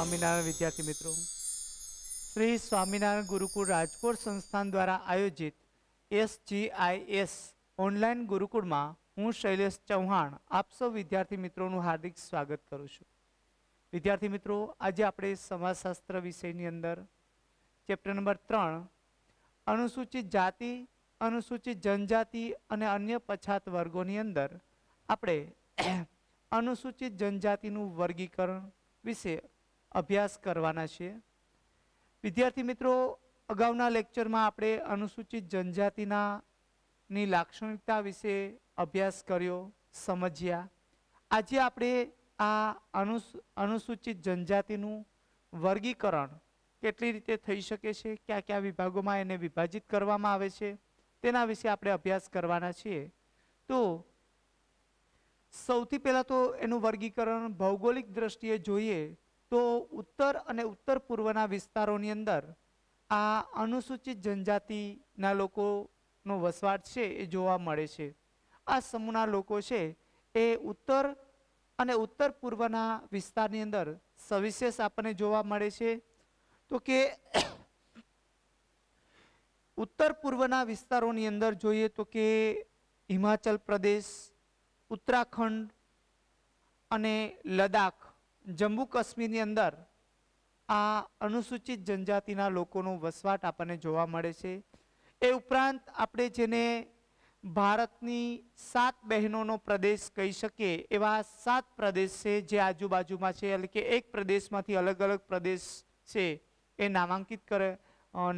સ્વામિનારાયણ વિદ્યાર્થી મિત્રો શ્રી સ્વામિનારાયણ ગુરુકુળ રાજકોટ સંસ્થાન દ્વારા આયોજિત એસજીઆઈએસ ઓનલાઈન ગુરુકુળમાં હું શૈલેષ ચૌહાણ આપ સૌ વિદ્યાર્થી મિત્રોનું હાર્દિક સ્વાગત કરું છું વિદ્યાર્થી મિત્રો આજે આપણે સમાજશાસ્ત્ર વિષયની અંદર ચેપ્ટર નંબર ત્રણ અનુસૂચિત જાતિ અનુસૂચિત જનજાતિ અને અન્ય પછાત વર્ગોની અંદર આપણે અનુસૂચિત જનજાતિનું વર્ગીકરણ વિશે અભ્યાસ કરવાના છીએ વિદ્યાર્થી મિત્રો અગાઉના લેક્ચરમાં આપણે અનુસૂચિત જનજાતિના ની લાક્ષણિકતા વિશે અભ્યાસ કર્યો સમજ્યા આજે આપણે આ અનુસૂચિત જનજાતિનું વર્ગીકરણ કેટલી રીતે થઈ શકે છે કયા કયા વિભાગોમાં એને વિભાજિત કરવામાં આવે છે તેના વિશે આપણે અભ્યાસ કરવાના છીએ તો સૌથી પહેલાં તો એનું વર્ગીકરણ ભૌગોલિક દ્રષ્ટિએ જોઈએ તો ઉત્તર અને ઉત્તર પૂર્વના વિસ્તારોની અંદર આ અનુસૂચિત જનજાતિના લોકોનો વસવાટ છે એ જોવા મળે છે આ સમૂહના લોકો છે એ ઉત્તર અને ઉત્તર પૂર્વના વિસ્તારની અંદર સવિશેષ આપણને જોવા મળે છે તો કે ઉત્તર પૂર્વના વિસ્તારોની અંદર જોઈએ તો કે હિમાચલ પ્રદેશ ઉત્તરાખંડ અને લદાખ જમ્મુ કાશ્મીરની અંદર આ અનુસૂચિત જનજાતિના લોકોનો વસવાટ આપણને જોવા મળે છે એ ઉપરાંત આપણે જેને ભારતની સાત બહેનોનો પ્રદેશ કહી શકીએ એવા સાત પ્રદેશ છે જે આજુબાજુમાં છે એટલે કે એક પ્રદેશમાંથી અલગ અલગ પ્રદેશ છે એ નામાંકિત કરે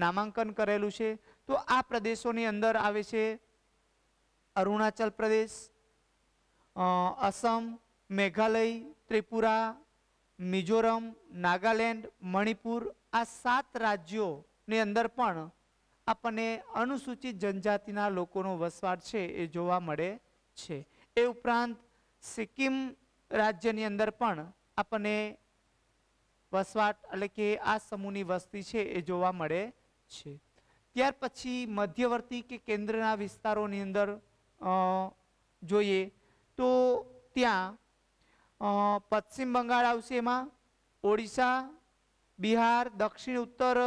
નામાંકન કરેલું છે તો આ પ્રદેશોની અંદર આવે છે અરુણાચલ પ્રદેશ અસમ મેઘાલય ત્રિપુરા મિઝોરમ નાગાલેન્ડ મણિપુર આ સાત રાજ્યોની અંદર પણ આપણને અનુસૂચિત જનજાતિના લોકોનો વસવાટ છે એ જોવા મળે છે એ ઉપરાંત સિક્કિમ રાજ્યની અંદર પણ આપણને વસવાટ એટલે કે આ સમૂહની વસ્તી છે એ જોવા મળે છે ત્યાર પછી મધ્યવર્તી કે કેન્દ્રના વિસ્તારોની અંદર જોઈએ તો ત્યાં પશ્ચિમ બંગાળ આવશે એમાં ઓડિશા બિહાર દક્ષિણ ઉત્તર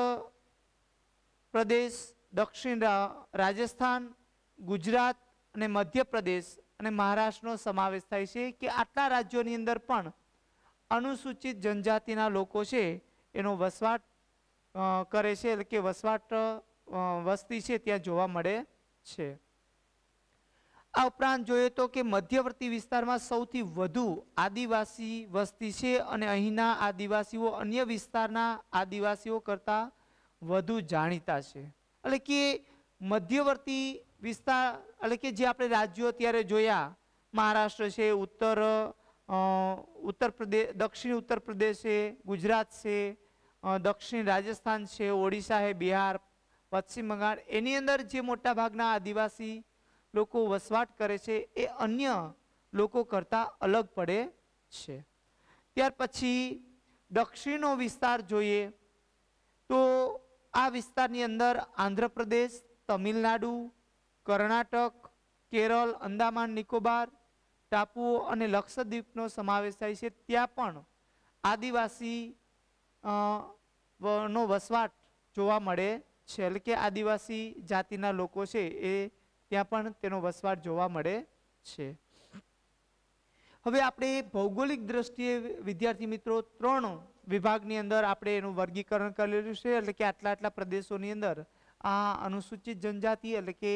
પ્રદેશ દક્ષિણ રાજસ્થાન ગુજરાત અને મધ્યપ્રદેશ અને મહારાષ્ટ્રનો સમાવેશ થાય છે કે આટલા રાજ્યોની અંદર પણ અનુસૂચિત જનજાતિના લોકો છે એનો વસવાટ કરે છે એટલે કે વસવાટ વસ્તી છે ત્યાં જોવા મળે છે આ ઉપરાંત જોઈએ તો કે મધ્યવર્તી વિસ્તારમાં સૌથી વધુ આદિવાસી વસ્તી છે અને અહીંના આદિવાસીઓ અન્ય વિસ્તારના આદિવાસીઓ કરતાં વધુ જાણીતા છે એટલે કે મધ્યવર્તી વિસ્તાર એટલે કે જે આપણે રાજ્યો અત્યારે જોયા મહારાષ્ટ્ર છે ઉત્તર ઉત્તર પ્રદેશ દક્ષિણ ઉત્તર પ્રદેશ છે ગુજરાત છે દક્ષિણ રાજસ્થાન છે ઓડિશા છે બિહાર પશ્ચિમ બંગાળ એની અંદર જે મોટા ભાગના આદિવાસી લોકો વસવાટ કરે છે એ અન્ય લોકો કરતાં અલગ પડે છે ત્યાર પછી દક્ષિણનો વિસ્તાર જોઈએ તો આ વિસ્તારની અંદર આંધ્રપ્રદેશ તમિલનાડુ કર્ણાટક કેરળ અંદામાન નિકોબાર ટાપુઓ અને લક્ષદ્વીપનો સમાવેશ થાય છે ત્યાં પણ આદિવાસી નો વસવાટ જોવા મળે છે એટલે કે આદિવાસી જાતિના લોકો છે એ ત્યાં પણ તેનો વસવાટ જોવા મળે છે હવે આપણે ભૌગોલિક દ્રષ્ટિએ વિદ્યાર્થી મિત્રો ત્રણ વિભાગની અંદર આપણે એનું વર્ગીકરણ કરેલું છે એટલે કે આટલા આટલા પ્રદેશોની અંદર આ અનુસૂચિત જનજાતિ એટલે કે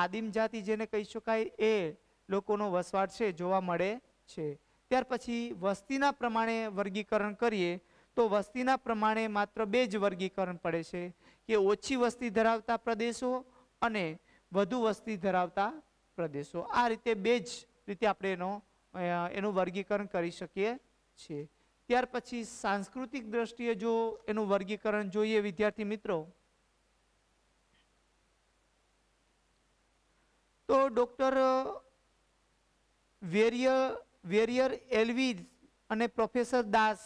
આદિમ જાતિ જેને કહી શકાય એ લોકોનો વસવાટ છે જોવા મળે છે ત્યાર પછી વસ્તીના પ્રમાણે વર્ગીકરણ કરીએ તો વસ્તીના પ્રમાણે માત્ર બે જ વર્ગીકરણ પડે છે કે ઓછી વસ્તી ધરાવતા પ્રદેશો અને વધુ વસ્તી ધરાવતા પ્રદેશો આ રીતે બે જ રીતે આપણે એનો એનું વર્ગીકરણ કરી શકીએ છીએ ત્યાર પછી સાંસ્કૃતિક દ્રષ્ટિએ જો એનું વર્ગીકરણ જોઈએ વિદ્યાર્થી મિત્રો તો ડૉક્ટર વેરિયર વેરિયર એલવી અને પ્રોફેસર દાસ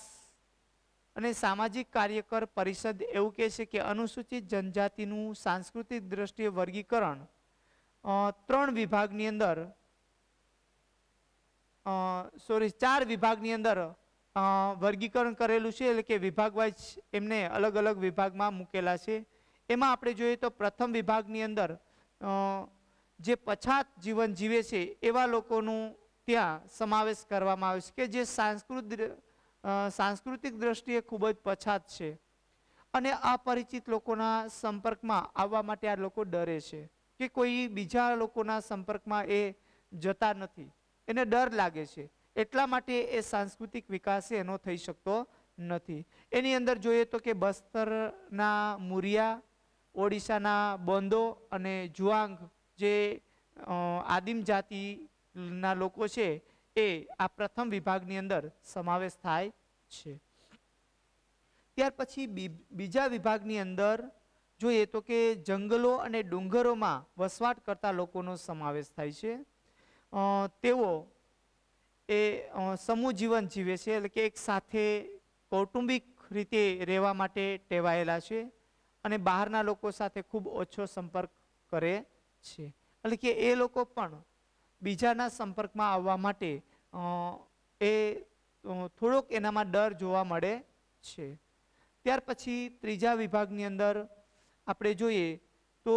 અને સામાજિક કાર્યકર પરિષદ એવું કહે છે કે અનુસૂચિત જનજાતિનું સાંસ્કૃતિક દ્રષ્ટિએ વર્ગીકરણ ત્રણ વિભાગની અંદર સોરી ચાર વિભાગની અંદર વર્ગીકરણ કરેલું છે એટલે કે વિભાગ એમને અલગ અલગ વિભાગમાં મૂકેલા છે એમાં આપણે જોઈએ તો પ્રથમ વિભાગની અંદર જે પછાત જીવન જીવે છે એવા લોકોનું ત્યાં સમાવેશ કરવામાં આવે છે કે જે સાંસ્કૃત સાંસ્કૃતિક દ્રષ્ટિએ ખૂબ જ પછાત છે અને અપરિચિત લોકોના સંપર્કમાં આવવા માટે આ લોકો ડરે છે કે કોઈ બીજા લોકોના સંપર્કમાં એ જતા નથી એને ડર લાગે છે એટલા માટે એ સાંસ્કૃતિક વિકાસ એનો થઈ શકતો નથી એની અંદર જોઈએ તો કે બસ્તરના મુરિયા ઓડિશાના બોંદો અને જુઆંગ જે આદિમ જાતિના લોકો છે એ આ પ્રથમ વિભાગની અંદર સમાવેશ થાય છે ત્યાર પછી બીજા વિભાગની અંદર જોઈએ તો કે જંગલો અને ડુંગરોમાં વસવાટ કરતા લોકોનો સમાવેશ થાય છે તેઓ એ સમૂહ જીવન જીવે છે એટલે કે એક સાથે કૌટુંબિક રીતે રહેવા માટે ટેવાયેલા છે અને બહારના લોકો સાથે ખૂબ ઓછો સંપર્ક કરે છે એટલે કે એ લોકો પણ બીજાના સંપર્કમાં આવવા માટે એ થોડોક એનામાં ડર જોવા મળે છે ત્યાર પછી ત્રીજા વિભાગની અંદર આપણે જોઈએ તો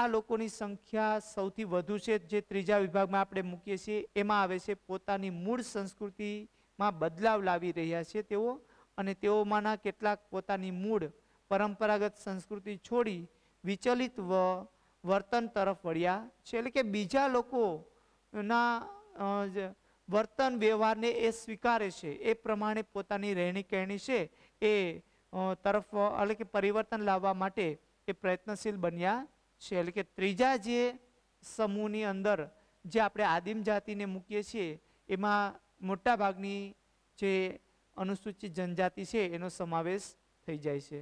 આ લોકોની સંખ્યા સૌથી વધુ છે જે ત્રીજા વિભાગમાં આપણે મૂકીએ છીએ એમાં આવે છે પોતાની મૂળ સંસ્કૃતિમાં બદલાવ લાવી રહ્યા છે તેઓ અને તેઓમાંના કેટલાક પોતાની મૂળ પરંપરાગત સંસ્કૃતિ છોડી વિચલિત વર્તન તરફ વળ્યા છે એટલે કે બીજા લોકોના વર્તન વ્યવહારને એ સ્વીકારે છે એ પ્રમાણે પોતાની રહેણી કહેણી છે એ તરફ એટલે કે પરિવર્તન લાવવા માટે એ પ્રયત્નશીલ બન્યા છે એટલે કે ત્રીજા જે સમૂહની અંદર જે આપણે આદિમ જાતિને મૂકીએ છીએ એમાં મોટાભાગની જે અનુસૂચિત જનજાતિ છે એનો સમાવેશ થઈ જાય છે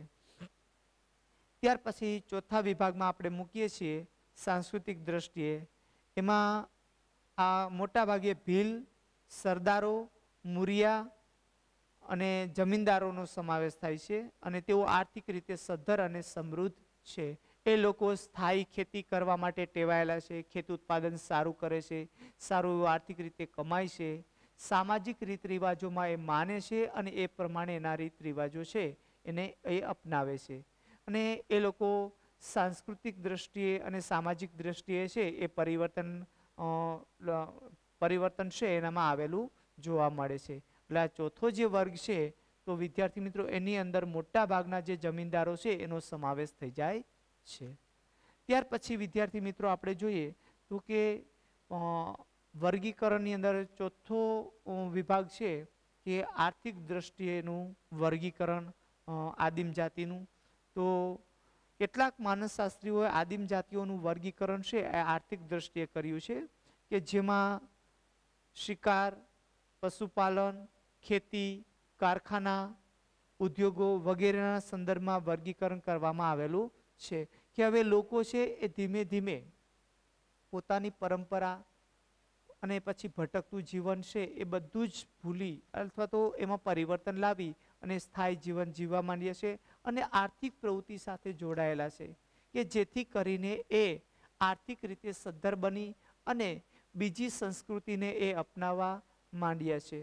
ત્યાર પછી ચોથા વિભાગમાં આપણે મૂકીએ છીએ સાંસ્કૃતિક દ્રષ્ટિએ એમાં આ મોટાભાગે ભીલ સરદારો મુરિયા અને જમીનદારોનો સમાવેશ થાય છે અને તેઓ આર્થિક રીતે સદ્ધર અને સમૃદ્ધ છે એ લોકો સ્થાયી ખેતી કરવા માટે ટેવાયેલા છે ખેત ઉત્પાદન સારું કરે છે સારું એવું આર્થિક રીતે કમાય છે સામાજિક રીત રિવાજોમાં એ માને છે અને એ પ્રમાણે એના રીત રિવાજો છે એને એ અપનાવે છે અને એ લોકો સાંસ્કૃતિક દ્રષ્ટિએ અને સામાજિક દ્રષ્ટિએ છે એ પરિવર્તન પરિવર્તન છે એનામાં આવેલું જોવા મળે છે એટલે આ ચોથો જે વર્ગ છે તો વિદ્યાર્થી મિત્રો એની અંદર મોટા ભાગના જે જમીનદારો છે એનો સમાવેશ થઈ જાય છે ત્યાર પછી વિદ્યાર્થી મિત્રો આપણે જોઈએ તો કે વર્ગીકરણની અંદર ચોથો વિભાગ છે કે આર્થિક દ્રષ્ટિએનું વર્ગીકરણ આદિમ જાતિનું તો કેટલાક માનસશાસ્ત્રીઓએ આદિમ જાતિઓનું વર્ગીકરણ છે એ આર્થિક દ્રષ્ટિએ કર્યું છે કે જેમાં શિકાર પશુપાલન ખેતી કારખાના ઉદ્યોગો વગેરેના સંદર્ભમાં વર્ગીકરણ કરવામાં આવેલું છે કે હવે લોકો છે એ ધીમે ધીમે પોતાની પરંપરા અને પછી ભટકતું જીવન છે એ બધું જ ભૂલી અથવા તો એમાં પરિવર્તન લાવી અને સ્થાયી જીવન જીવવા માંડ્યા છે અને આર્થિક પ્રવૃત્તિ સાથે જોડાયેલા છે કે જેથી કરીને એ આર્થિક રીતે સદ્ધર બની અને બીજી સંસ્કૃતિને એ અપનાવવા માંડ્યા છે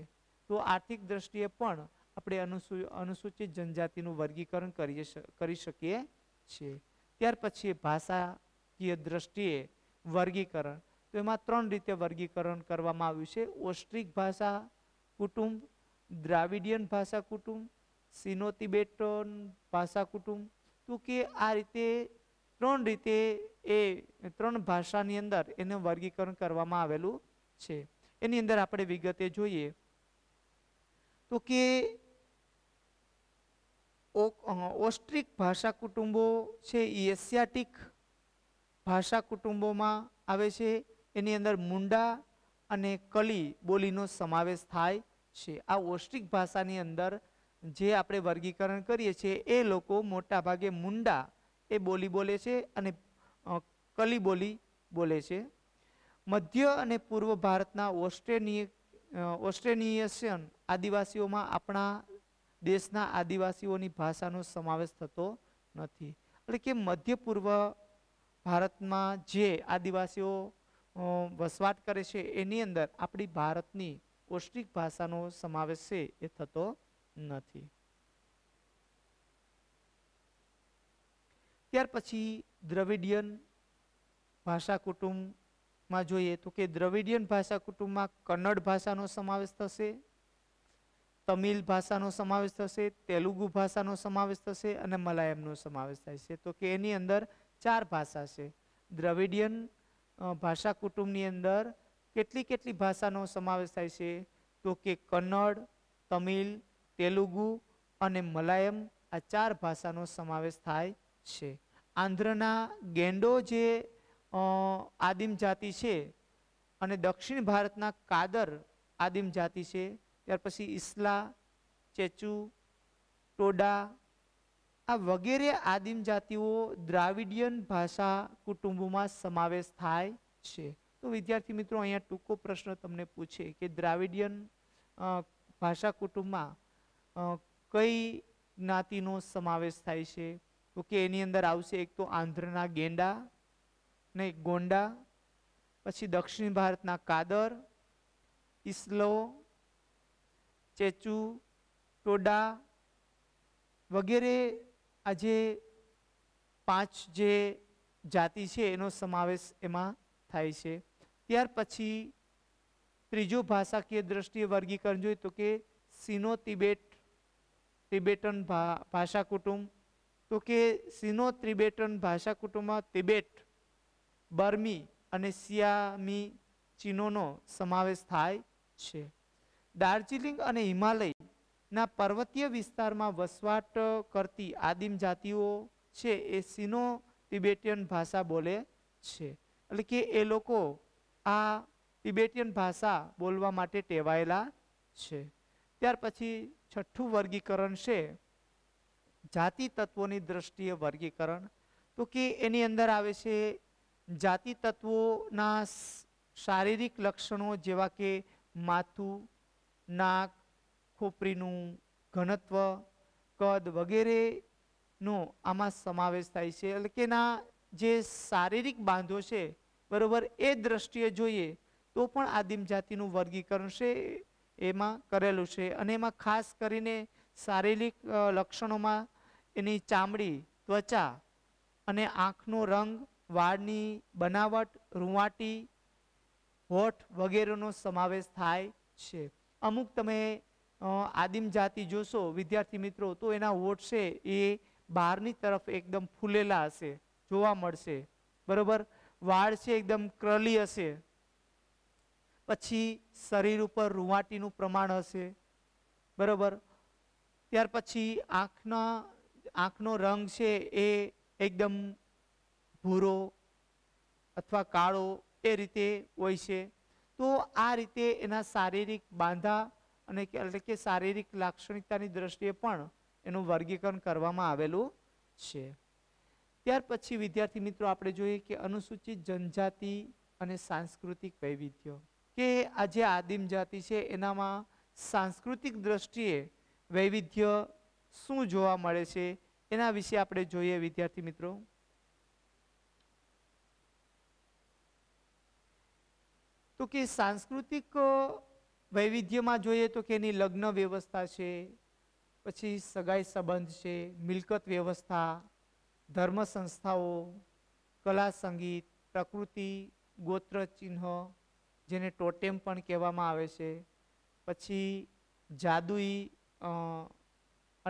તો આર્થિક દ્રષ્ટિએ પણ આપણે અનુસૂ અનુસૂચિત જનજાતિનું વર્ગીકરણ કરીએ કરી શકીએ છીએ ત્યાર પછી ભાષાકીય દ્રષ્ટિએ વર્ગીકરણ તો એમાં ત્રણ રીતે વર્ગીકરણ કરવામાં આવ્યું છે ઓસ્ટ્રિક ભાષા કુટુંબ દ્રાવિડિયન ભાષા કુટુંબ સિનો તિબેટન ભાષા કુટુંબ તો કે આ રીતે ત્રણ રીતે એ ત્રણ ભાષાની અંદર એને વર્ગીકરણ કરવામાં આવેલું છે એની અંદર આપણે વિગતે જોઈએ તો કે ઓસ્ટ્રિક ભાષા કુટુંબો છે એ એશિયાટિક ભાષા કુટુંબોમાં આવે છે એની અંદર મુંડા અને કલી બોલીનો સમાવેશ થાય છે આ ઓસ્ટ્રિક ભાષાની અંદર જે આપણે વર્ગીકરણ કરીએ છીએ એ લોકો મોટાભાગે મુંડા એ બોલી બોલે છે અને કલી બોલી બોલે છે મધ્ય અને પૂર્વ ભારતના ઓસ્ટ્રેનિય ઓસ્ટ્રેનિયશિયન આદિવાસીઓમાં આપણા દેશના આદિવાસીઓની ભાષાનો સમાવેશ થતો નથી એટલે કે મધ્ય પૂર્વ ભારતમાં જે આદિવાસીઓ વસવાટ કરે છે એની અંદર આપણી ભારતની ઓષ્ટિક ભાષાનો સમાવેશ છે એ થતો નથી ત્યાર પછી દ્રવિડિયન ભાષા કુટુંબમાં જોઈએ તો કે દ્રવિડિયન ભાષા કુટુંબમાં કન્નડ ભાષાનો સમાવેશ થશે તમિલ ભાષાનો સમાવેશ થશે તેલુગુ ભાષાનો સમાવેશ થશે અને મલાયમનો સમાવેશ થાય છે તો કે એની અંદર ચાર ભાષા છે દ્રવિડિયન ભાષા કુટુંબની અંદર કેટલી કેટલી ભાષાનો સમાવેશ થાય છે તો કે કન્નડ તમિલ તેલુગુ અને મલાયમ આ ચાર ભાષાનો સમાવેશ થાય છે આંધ્રના ગેંડો જે આદિમ જાતિ છે અને દક્ષિણ ભારતના કાદર આદિમ જાતિ છે ત્યાર પછી ઈસલા ચેચુ ટોડા આ વગેરે આદિમ જાતિઓ દ્રાવિડિયન ભાષા કુટુંબમાં સમાવેશ થાય છે તો વિદ્યાર્થી મિત્રો અહીંયા ટૂંકો પ્રશ્ન તમને પૂછે કે દ્રાવિડિયન ભાષા કુટુંબમાં કઈ જ્ઞાતિનો સમાવેશ થાય છે તો કે એની અંદર આવશે એક તો આંધ્રના ગેંડા ને ગોંડા પછી દક્ષિણ ભારતના કાદર ઇસ્લો ચેચુ ટોડા વગેરે આજે પાંચ જે જાતિ છે એનો સમાવેશ એમાં થાય છે ત્યાર પછી ત્રીજો ભાષાકીય દ્રષ્ટિએ વર્ગીકરણ જોઈએ તો કે સિનો તિબેટ તિબેટન ભાષા કુટુંબ તો કે સિનો ત્રિબેટન ભાષા કુટુંબમાં તિબેટ બર્મી અને સિયામી ચિનોનો સમાવેશ થાય છે દાર્જિલિંગ અને હિમાલયના પર્વતીય વિસ્તારમાં વસવાટ કરતી આદિમ જાતિઓ છે એ સિનો તિબેટિયન ભાષા બોલે છે એટલે કે એ લોકો આ તિબેટિયન ભાષા બોલવા માટે ટેવાયેલા છે ત્યાર પછી છઠ્ઠું વર્ગીકરણ છે જાતિ તત્વોની દ્રષ્ટિએ વર્ગીકરણ તો કે એની અંદર આવે છે જાતિ તત્વોના શારીરિક લક્ષણો જેવા કે માથું નાક ખોપરીનું ઘનત્વ કદ વગેરેનો આમાં સમાવેશ થાય છે એટલે કે ના જે શારીરિક બાંધો છે બરાબર એ દ્રષ્ટિએ જોઈએ તો પણ આદિમ જાતિનું વર્ગીકરણ છે એમાં કરેલું છે અને એમાં ખાસ કરીને શારીરિક લક્ષણોમાં એની ચામડી ત્વચા અને આંખનો રંગ વાળની બનાવટ રૂંવાટી હોઠ વગેરેનો સમાવેશ થાય છે અમુક તમે આદિમ જાતિ જોશો વિદ્યાર્થી મિત્રો તો એના ઓઠ છે એ બહારની તરફ એકદમ ફૂલેલા હશે જોવા મળશે બરોબર વાળ છે એકદમ ક્રલી હશે પછી શરીર ઉપર રૂવાટીનું પ્રમાણ હશે બરોબર ત્યાર પછી આંખના આંખનો રંગ છે એ એકદમ ભૂરો અથવા કાળો એ રીતે હોય છે તો આ રીતે એના શારીરિક બાંધા અને એટલે કે શારીરિક લાક્ષણિકતાની દ્રષ્ટિએ પણ એનું વર્ગીકરણ કરવામાં આવેલું છે ત્યાર પછી વિદ્યાર્થી મિત્રો આપણે જોઈએ કે અનુસૂચિત જનજાતિ અને સાંસ્કૃતિક વૈવિધ્ય કે આ જે આદિમ જાતિ છે એનામાં સાંસ્કૃતિક દ્રષ્ટિએ વૈવિધ્ય શું જોવા મળે છે એના વિશે આપણે જોઈએ વિદ્યાર્થી મિત્રો તો કે સાંસ્કૃતિક વૈવિધ્યમાં જોઈએ તો કે એની લગ્ન વ્યવસ્થા છે પછી સગાઈ સંબંધ છે મિલકત વ્યવસ્થા ધર્મ સંસ્થાઓ કલા સંગીત પ્રકૃતિ ગોત્ર ચિહ્ન જેને ટોટેમ પણ કહેવામાં આવે છે પછી જાદુઈ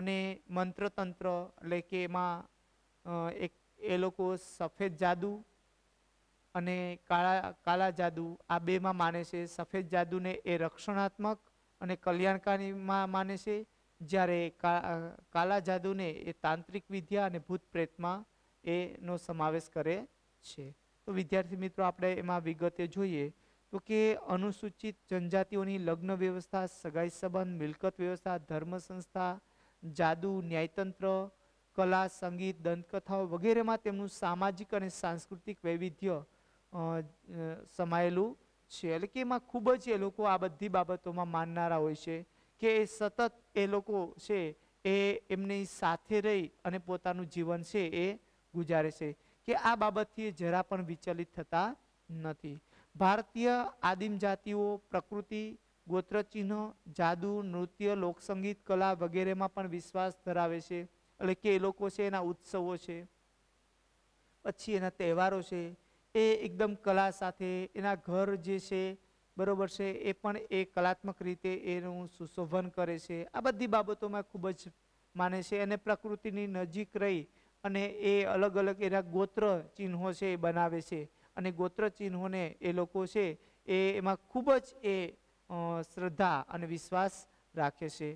અને મંત્રતંત્ર એટલે કે એમાં એક એ લોકો સફેદ જાદુ અને કાળા કાળા જાદુ આ બેમાં માને છે સફેદ જાદુને એ રક્ષણાત્મક અને કલ્યાણકારીમાં માને છે જ્યારે કાળા જાદુને એ તાંત્રિક વિદ્યા અને ભૂત પ્રેતમાં એનો સમાવેશ કરે છે તો વિદ્યાર્થી મિત્રો આપણે એમાં વિગતે જોઈએ તો કે અનુસૂચિત જનજાતિઓની લગ્ન વ્યવસ્થા સગાઈ સંબંધ મિલકત વ્યવસ્થા ધર્મ સંસ્થા જાદુ ન્યાયતંત્ર કલા સંગીત દંતકથાઓ વગેરેમાં તેમનું સામાજિક અને સાંસ્કૃતિક વૈવિધ્ય સમાયેલું છે એટલે કે એમાં ખૂબ જ એ લોકો આ બધી બાબતોમાં માનનારા હોય છે કે સતત એ લોકો છે એ એમની સાથે રહી અને પોતાનું જીવન છે એ ગુજારે છે કે આ બાબતથી જરા પણ વિચલિત થતા નથી ભારતીય આદિમ જાતિઓ પ્રકૃતિ ગોત્રચિહ્ન જાદુ નૃત્ય લોકસંગીત કલા વગેરેમાં પણ વિશ્વાસ ધરાવે છે એટલે કે એ લોકો છે એના ઉત્સવો છે પછી એના તહેવારો છે એ એકદમ કલા સાથે એના ઘર જે છે બરોબર છે એ પણ એ કલાત્મક રીતે એનું સુશોભન કરે છે આ બધી બાબતોમાં ખૂબ જ માને છે અને પ્રકૃતિની નજીક રહી અને એ અલગ અલગ એના ગોત્ર ચિહ્નો છે એ બનાવે છે અને ગોત્ર ચિહ્નોને એ લોકો છે એ એમાં ખૂબ જ એ શ્રદ્ધા અને વિશ્વાસ રાખે છે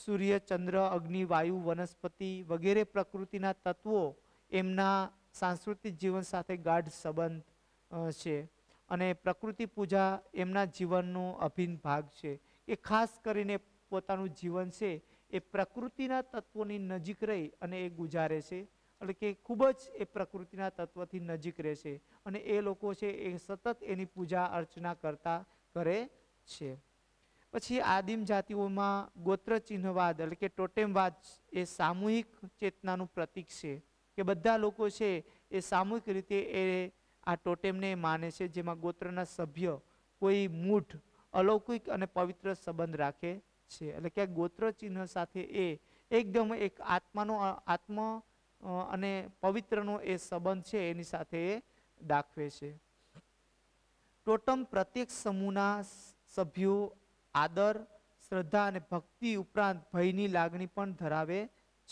સૂર્ય ચંદ્ર અગ્નિ વાયુ વનસ્પતિ વગેરે પ્રકૃતિના તત્વો એમના સાંસ્કૃતિક જીવન સાથે ગાઢ સંબંધ છે અને પ્રકૃતિ પૂજા એમના જીવનનો અભિન્ન ભાગ છે એ ખાસ કરીને પોતાનું જીવન છે એ પ્રકૃતિના તત્વોની નજીક રહી અને એ ગુજારે છે એટલે કે ખૂબ જ એ પ્રકૃતિના તત્વથી નજીક રહે છે અને એ લોકો છે એ સતત એની પૂજા અર્ચના કરતા કરે છે પછી આદિમ જાતિઓમાં ગોત્ર ચિહ્નવાદ એટલે કે ટોટેમવાદ એ સામૂહિક ચેતનાનું પ્રતીક છે કે બધા લોકો છે એ સામૂહિક રીતે એ આ ટોટેમને માને છે જેમાં ગોત્રના સભ્ય કોઈ મૂઠ અલૌકિક અને પવિત્ર સંબંધ રાખે છે એટલે ક્યાંક ગોત્ર ચિહ્ન સાથે એ એકદમ એક આત્માનો આત્મ અને પવિત્રનો એ સંબંધ છે એની સાથે એ દાખવે છે ટોટમ પ્રત્યેક સમૂહના સભ્યો આદર શ્રદ્ધા અને ભક્તિ ઉપરાંત ભયની લાગણી પણ ધરાવે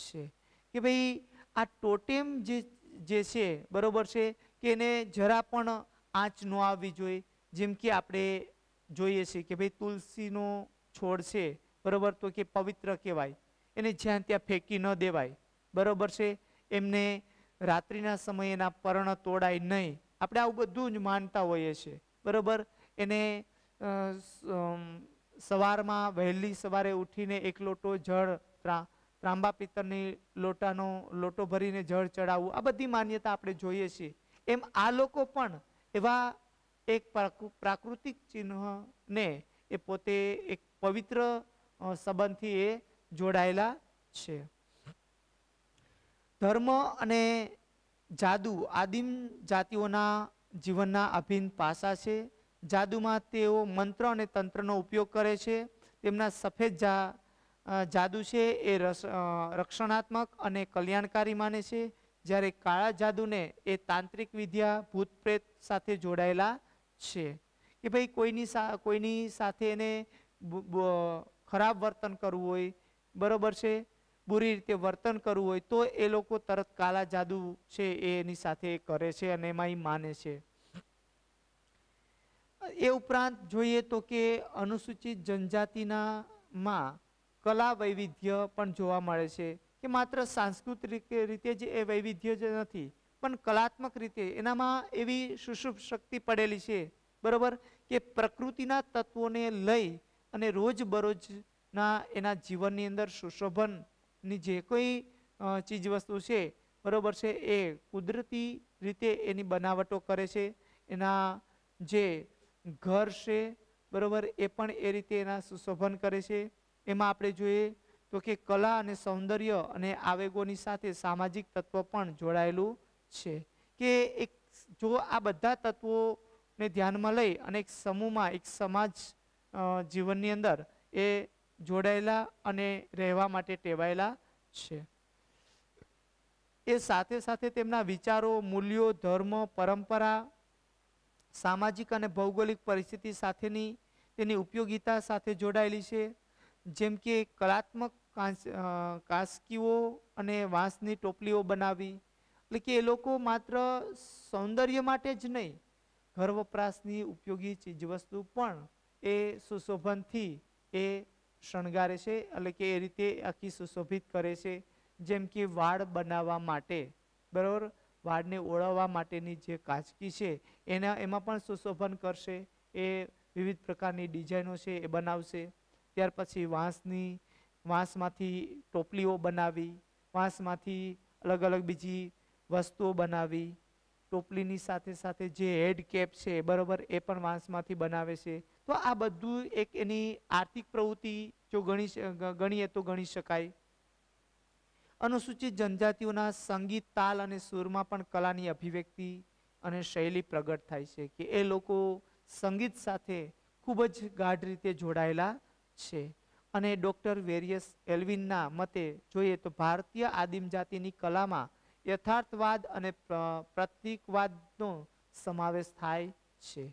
છે કે ભાઈ આ ટોટેમ જે જે છે બરાબર છે કે એને જરા પણ આંચ ન આવવી જોઈએ જેમ કે આપણે જોઈએ છીએ કે ભાઈ તુલસીનો છોડ છે બરાબર તો કે પવિત્ર કહેવાય એને જ્યાં ત્યાં ફેંકી ન દેવાય બરાબર છે એમને રાત્રિના સમયે એના પર્ણ તોડાય નહીં આપણે આવું બધું જ માનતા હોઈએ છીએ બરાબર એને સવારમાં વહેલી સવારે ઉઠીને એક લોટો જળ ત્રા તાંબા પિત્તરની લોટાનો લોટો ભરીને જળ ચડાવવું આ બધી માન્યતા આપણે જોઈએ છીએ એમ આ લોકો પણ એવા એક પ્રાકૃતિક ચિહ્નને એ પોતે એક પવિત્ર સંબંધથી એ જોડાયેલા છે ધર્મ અને જાદુ આદિમ જાતિઓના જીવનના અભિન્ન પાસા છે જાદુમાં તેઓ મંત્ર અને તંત્રનો ઉપયોગ કરે છે તેમના સફેદ જા જાદુ છે એ રસ રક્ષણાત્મક અને કલ્યાણકારી માને છે જ્યારે કાળા જાદુને એ તાંત્રિક વિદ્યા ભૂત પ્રેત સાથે જોડાયેલા છે કે ભાઈ કોઈની કોઈની સાથે એને ખરાબ વર્તન કરવું હોય બરોબર છે બુરી રીતે વર્તન કરવું હોય તો એ લોકો તરત કાળા જાદુ છે એની સાથે કરે છે અને એમાં એ માને છે એ ઉપરાંત જોઈએ તો કે અનુસૂચિત જનજાતિના માં કલા વૈવિધ્ય પણ જોવા મળે છે કે માત્ર સાંસ્કૃતિક રીતે જ એ વૈવિધ્ય જ નથી પણ કલાત્મક રીતે એનામાં એવી સુષુભ શક્તિ પડેલી છે બરાબર કે પ્રકૃતિના તત્વોને લઈ અને રોજબરોજના એના જીવનની અંદર સુશોભનની જે કોઈ ચીજવસ્તુ છે બરાબર છે એ કુદરતી રીતે એની બનાવટો કરે છે એના જે ઘર છે બરાબર એ પણ એ રીતે એના સુશોભન કરે છે એમાં આપણે જોઈએ તો કે કલા અને સૌંદર્ય અને આવેગોની સાથે સામાજિક તત્વ પણ જોડાયેલું છે કે એક જો આ બધા તત્વોને ધ્યાનમાં લઈ અને એક સમૂહમાં એક સમાજ જીવનની અંદર એ જોડાયેલા અને રહેવા માટે ટેવાયેલા છે એ સાથે સાથે તેમના વિચારો મૂલ્યો ધર્મ પરંપરા સામાજિક અને ભૌગોલિક પરિસ્થિતિ સાથેની તેની ઉપયોગિતા સાથે જોડાયેલી છે જેમ કે કલાત્મક કાસકીઓ અને વાંસની ટોપલીઓ બનાવી એટલે કે એ લોકો માત્ર સૌંદર્ય માટે જ નહીં ઘર વપરાશની ઉપયોગી ચીજવસ્તુ પણ એ સુશોભનથી એ શણગારે છે એટલે કે એ રીતે આખી સુશોભિત કરે છે જેમ કે વાળ બનાવવા માટે બરાબર વાળને ઓળવવા માટેની જે કાચકી છે એના એમાં પણ સુશોભન કરશે એ વિવિધ પ્રકારની ડિઝાઇનો છે એ બનાવશે ત્યાર પછી વાંસની વાંસમાંથી ટોપલીઓ બનાવી વાંસમાંથી અલગ અલગ બીજી વસ્તુઓ બનાવી ટોપલીની સાથે સાથે જે હેડ કેપ છે બરાબર એ પણ વાંસમાંથી બનાવે છે તો આ બધું એક એની આર્થિક પ્રવૃત્તિ જો ગણી ગણીએ તો ગણી શકાય અનુસૂચિત જનજાતિઓના સંગીત તાલ અને સુરમાં પણ કલાની અભિવ્યક્તિ અને શૈલી પ્રગટ થાય છે કે એ લોકો સંગીત સાથે ખૂબ જ ગાઢ રીતે જોડાયેલા છે અને ડૉક્ટર વેરિયસ એલ્વિનના મતે જોઈએ તો ભારતીય આદિમ જાતિની કલામાં યથાર્થવાદ અને પ્રતિકવાદનો સમાવેશ થાય છે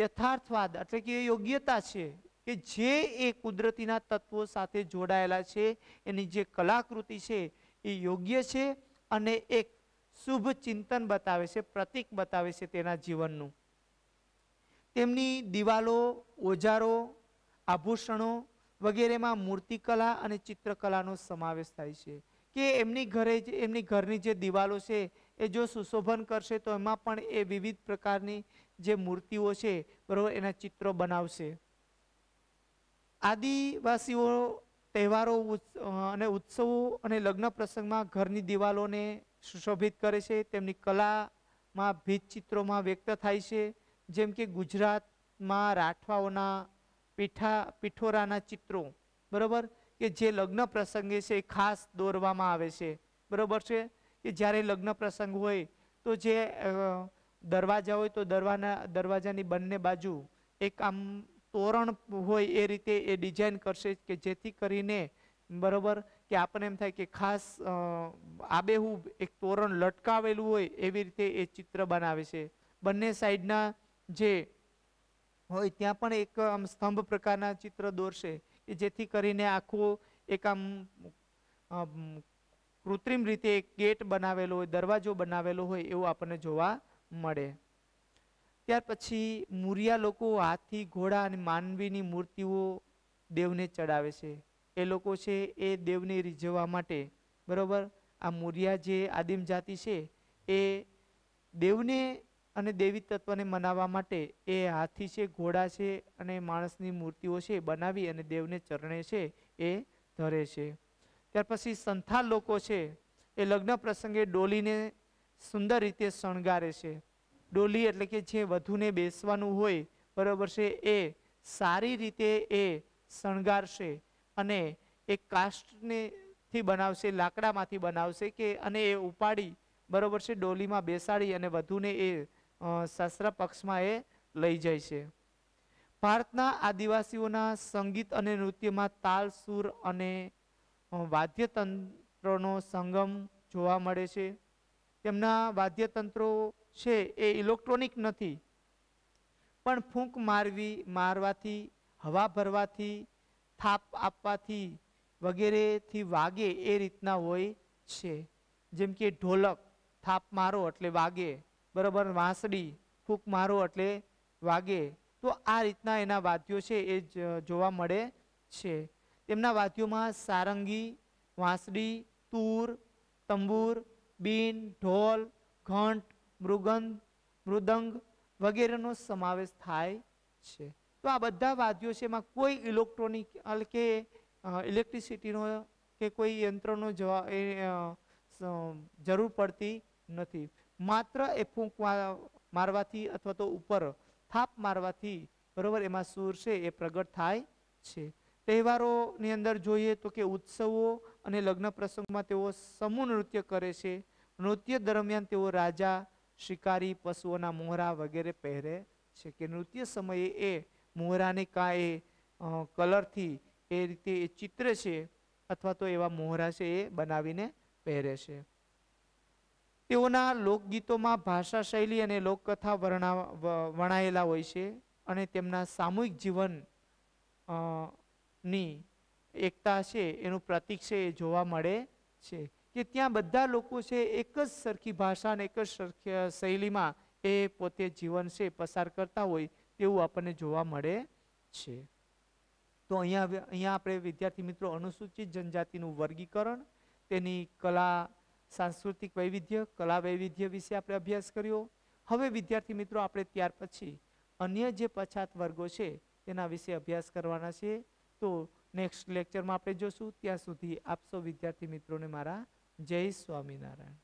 યથાર્થવાદ એટલે કે એ યોગ્યતા છે કે જે એ કુદરતીના તત્વો સાથે જોડાયેલા છે એની જે કલાકૃતિ છે એ યોગ્ય છે અને એક શુભ ચિંતન બતાવે છે પ્રતીક બતાવે છે તેના જીવનનું તેમની દિવાલો ઓજારો આભૂષણો વગેરેમાં મૂર્તિકલા અને ચિત્રકલાનો સમાવેશ થાય છે કે એમની ઘરે એમની ઘરની જે દિવાલો છે એ જો સુશોભન કરશે તો એમાં પણ એ વિવિધ પ્રકારની જે મૂર્તિઓ છે બરાબર એના ચિત્રો બનાવશે આદિવાસીઓ તહેવારો અને ઉત્સવો અને લગ્ન પ્રસંગમાં ઘરની દિવાલોને સુશોભિત કરે છે તેમની કલામાં ભીત ચિત્રોમાં વ્યક્ત થાય છે જેમ કે ગુજરાતમાં રાઠવાઓના પીઠા પીઠોરાના ચિત્રો બરાબર કે જે લગ્ન પ્રસંગે છે એ ખાસ દોરવામાં આવે છે બરાબર છે કે જ્યારે લગ્ન પ્રસંગ હોય તો જે દરવાજા હોય તો દરવાના દરવાજાની બંને બાજુ એક આમ તોરણ હોય એ રીતે એ ડિઝાઇન કરશે કે જેથી કરીને બરાબર કે આપણને એમ થાય કે ખાસ આબેહૂબ એક તોરણ લટકાવેલું હોય એવી રીતે એ ચિત્ર બનાવે છે બંને સાઈડના જે હોય ત્યાં પણ એક આમ સ્તંભ પ્રકારના ચિત્ર દોરશે કે જેથી કરીને આખું એક આમ કૃત્રિમ રીતે એક ગેટ બનાવેલો હોય દરવાજો બનાવેલો હોય એવું આપણને જોવા મળે ત્યાર પછી મુરિયા લોકો હાથી ઘોડા અને માનવીની મૂર્તિઓ દેવને ચડાવે છે એ લોકો છે એ દેવને રીઝવવા માટે બરાબર આ મુરિયા જે આદિમ જાતિ છે એ દેવને અને દેવી તત્વને મનાવવા માટે એ હાથી છે ઘોડા છે અને માણસની મૂર્તિઓ છે બનાવી અને દેવને ચરણે છે એ ધરે છે ત્યાર પછી સંથાલ લોકો છે એ લગ્ન પ્રસંગે ડોલીને સુંદર રીતે શણગારે છે ડોલી એટલે કે જે વધુને બેસવાનું હોય બરાબર છે એ સારી રીતે એ શણગારશે અને એ કાસ્ટને થી બનાવશે લાકડામાંથી બનાવશે કે અને એ ઉપાડી બરાબર છે ડોલીમાં બેસાડી અને વધુને એ શાસ્ત્ર પક્ષમાં એ લઈ જાય છે ભારતના આદિવાસીઓના સંગીત અને નૃત્યમાં તાલ સુર અને વાદ્યતંત્રોનો સંગમ જોવા મળે છે તેમના વાદ્યતંત્રો છે એ ઇલેક્ટ્રોનિક નથી પણ ફૂંક મારવી મારવાથી હવા ભરવાથી થાપ આપવાથી વગેરેથી વાગે એ રીતના હોય છે જેમ કે ઢોલક થાપ મારો એટલે વાગે બરાબર વાંસડી ફૂંક મારો એટલે વાગે તો આ રીતના એના વાદ્યો છે એ જોવા મળે છે તેમના વાદ્યોમાં સારંગી વાંસડી તૂર તંબૂર બીન ઢોલ ઘંટ મૃગંધ મૃદંગ વગેરેનો સમાવેશ થાય છે તો આ બધા વાદ્યો છે એમાં કોઈ ઇલેક્ટ્રોનિક કે ઇલેક્ટ્રિસિટીનો કે કોઈ યંત્રનો જવા જરૂર પડતી નથી માત્ર એ ફૂંક મારવાથી અથવા તો ઉપર થાપ મારવાથી બરોબર એમાં સૂર છે એ પ્રગટ થાય છે તહેવારોની અંદર જોઈએ તો કે ઉત્સવો અને લગ્ન પ્રસંગમાં તેઓ સમૂહ નૃત્ય કરે છે નૃત્ય દરમિયાન તેઓ રાજા શિકારી પશુઓના મોહરા વગેરે પહેરે છે કે નૃત્ય સમયે એ મોહરાને કાં એ કલરથી એ રીતે એ ચિત્ર છે અથવા તો એવા મોહરા છે એ બનાવીને પહેરે છે તેઓના લોકગીતોમાં ભાષા શૈલી અને લોકકથા વર્ણા વણાયેલા હોય છે અને તેમના સામૂહિક જીવન ની એકતા છે એનું પ્રતિક છે એ જોવા મળે છે કે ત્યાં બધા લોકો છે એક જ સરખી ભાષા અને એક જ સરખી શૈલીમાં એ પોતે જીવન છે પસાર કરતા હોય તેવું આપણને જોવા મળે છે તો અહીંયા અહીંયા આપણે વિદ્યાર્થી મિત્રો અનુસૂચિત જનજાતિનું વર્ગીકરણ તેની કલા સાંસ્કૃતિક વૈવિધ્ય કલા વૈવિધ્ય વિશે આપણે અભ્યાસ કર્યો હવે વિદ્યાર્થી મિત્રો આપણે ત્યાર પછી અન્ય જે પછાત વર્ગો છે તેના વિશે અભ્યાસ કરવાના છે તો નેક્સ્ટ લેક્ચરમાં આપણે જોશું ત્યાં સુધી આપશો વિદ્યાર્થી મિત્રોને મારા જય સ્વામિનારાયણ